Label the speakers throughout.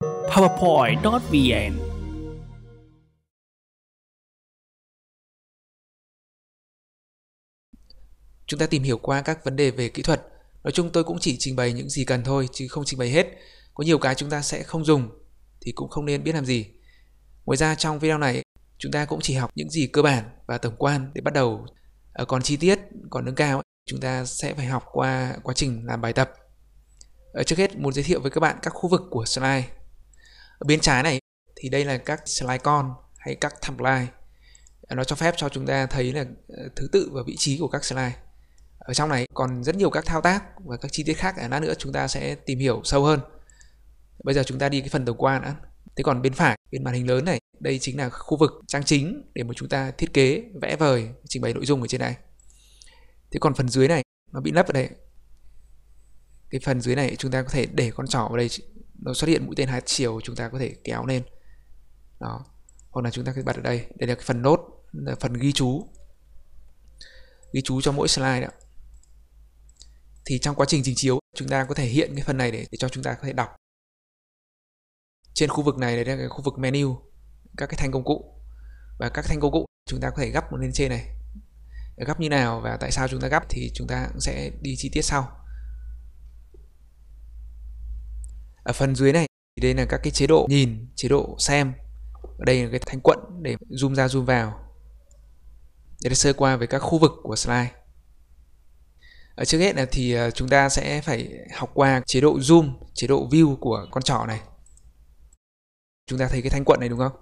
Speaker 1: powerpoint.vn Chúng ta tìm hiểu qua các vấn đề về kỹ thuật. Nói chung tôi cũng chỉ trình bày những gì cần thôi chứ không trình bày hết. Có nhiều cái chúng ta sẽ không dùng thì cũng không nên biết làm gì. Ngoài ra trong video này chúng ta cũng chỉ học những gì cơ bản và tổng quan để bắt đầu. Ờ, còn chi tiết, còn nâng cao chúng ta sẽ phải học qua quá trình làm bài tập. Ờ, trước hết muốn giới thiệu với các bạn các khu vực của slide ở bên trái này thì đây là các slide con hay các timeline ờ, nó cho phép cho chúng ta thấy là ờ, thứ tự và vị trí của các slide ở trong này còn rất nhiều các thao tác và các chi tiết khác ở lát nữa chúng ta sẽ tìm hiểu sâu hơn bây giờ chúng ta đi cái phần tổng quan đã thế còn bên phải bên màn hình lớn này đây chính là khu vực trang chính để mà chúng ta thiết kế vẽ vời trình bày nội dung ở trên này thế còn phần dưới này nó bị lấp ở đây cái phần dưới này chúng ta có thể để con trỏ vào đây nó xuất hiện mũi tên hai chiều chúng ta có thể kéo lên đó hoặc là chúng ta có bật ở đây đây là cái phần nốt là phần ghi chú ghi chú cho mỗi slide đó thì trong quá trình trình chiếu chúng ta có thể hiện cái phần này để, để cho chúng ta có thể đọc trên khu vực này đấy là cái khu vực menu các cái thanh công cụ và các thanh công cụ chúng ta có thể gấp lên trên này gấp như nào và tại sao chúng ta gấp thì chúng ta cũng sẽ đi chi tiết sau ở phần dưới này thì đây là các cái chế độ nhìn chế độ xem ở đây là cái thanh quận để zoom ra zoom vào để sơ qua về các khu vực của slide ở trước hết là thì ờ, chúng ta sẽ phải học qua chế độ zoom chế độ view của con trỏ này chúng ta thấy cái thanh quận này đúng không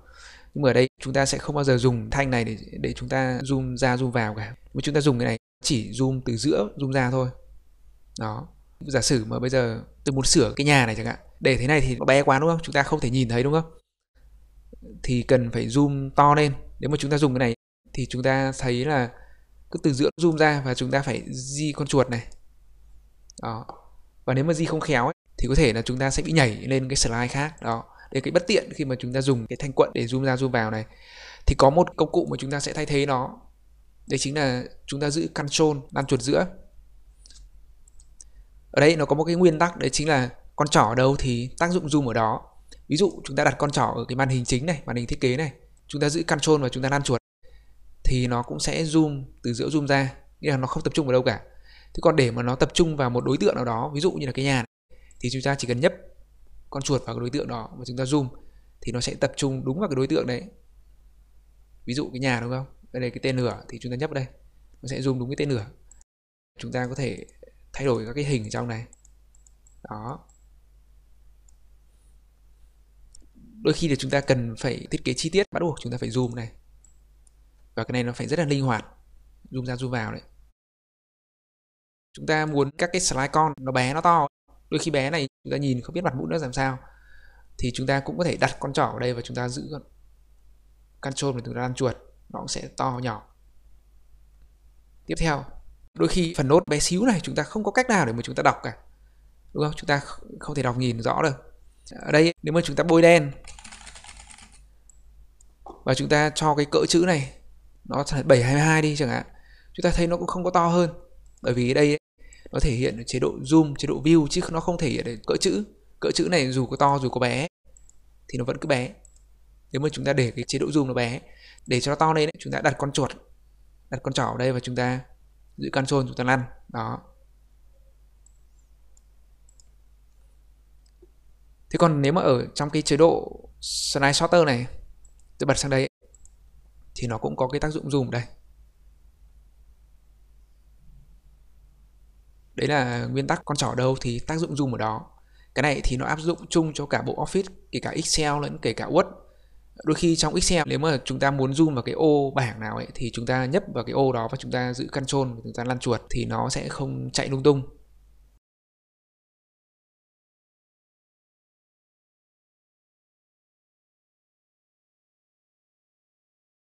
Speaker 1: nhưng mà ở đây chúng ta sẽ không bao giờ dùng thanh này để để chúng ta zoom ra zoom vào cả mà chúng ta dùng cái này chỉ zoom từ giữa zoom ra thôi đó giả sử mà bây giờ tôi muốn sửa cái nhà này chẳng hạn để thế này thì nó bé quá đúng không chúng ta không thể nhìn thấy đúng không thì cần phải zoom to lên nếu mà chúng ta dùng cái này thì chúng ta thấy là cứ từ giữa zoom ra và chúng ta phải di con chuột này đó và nếu mà di không khéo ấy, thì có thể là chúng ta sẽ bị nhảy lên cái slide khác đó để cái bất tiện khi mà chúng ta dùng cái thanh quận để zoom ra zoom vào này thì có một công cụ mà chúng ta sẽ thay thế nó đấy chính là chúng ta giữ control lan chuột giữa ở đây nó có một cái nguyên tắc đấy chính là con trỏ ở đâu thì tác dụng zoom ở đó ví dụ chúng ta đặt con trỏ ở cái màn hình chính này màn hình thiết kế này chúng ta giữ control và chúng ta lan chuột thì nó cũng sẽ zoom từ giữa zoom ra nghĩa là nó không tập trung vào đâu cả thế còn để mà nó tập trung vào một đối tượng nào đó ví dụ như là cái nhà này, thì chúng ta chỉ cần nhấp con chuột vào cái đối tượng đó và chúng ta zoom thì nó sẽ tập trung đúng vào cái đối tượng đấy ví dụ cái nhà đúng không đây là cái tên lửa thì chúng ta nhấp đây nó sẽ zoom đúng cái tên lửa chúng ta có thể thay đổi các cái hình trong này đó đôi khi thì chúng ta cần phải thiết kế chi tiết bắt buộc chúng ta phải zoom này và cái này nó phải rất là linh hoạt zoom ra zoom vào đấy chúng ta muốn các cái slide con nó bé nó to đôi khi bé này chúng ta nhìn không biết mặt mũi nó làm sao thì chúng ta cũng có thể đặt con trỏ ở đây và chúng ta giữ con control để chúng ta ăn chuột nó cũng sẽ to nhỏ tiếp theo đôi khi phần nốt bé xíu này chúng ta không có cách nào để mà chúng ta đọc cả đúng không chúng ta không thể đọc nhìn rõ được ở đây nếu mà chúng ta bôi đen và chúng ta cho cái cỡ chữ này nó là 722 đi chẳng hạn chúng ta thấy nó cũng không có to hơn bởi vì đây nó thể hiện chế độ zoom chế độ view chứ nó không thể hiện cỡ chữ cỡ chữ này dù có to dù có bé thì nó vẫn cứ bé nếu mà chúng ta để cái chế độ zoom nó bé để cho nó to lên chúng ta đặt con chuột đặt con trỏ ở đây và chúng ta giữ control chúng ta lăn đó thế còn nếu mà ở trong cái chế độ slide sorter này tôi bật sang đây thì nó cũng có cái tác dụng zoom đây đấy là nguyên tắc con trỏ đâu thì tác dụng zoom ở đó cái này thì nó áp dụng chung cho cả bộ office kể cả excel lẫn kể cả word đôi khi trong Excel nếu mà chúng ta muốn zoom vào cái ô bảng nào ấy thì chúng ta nhấp vào cái ô đó và chúng ta giữ control chúng ta lăn chuột thì nó sẽ không chạy lung tung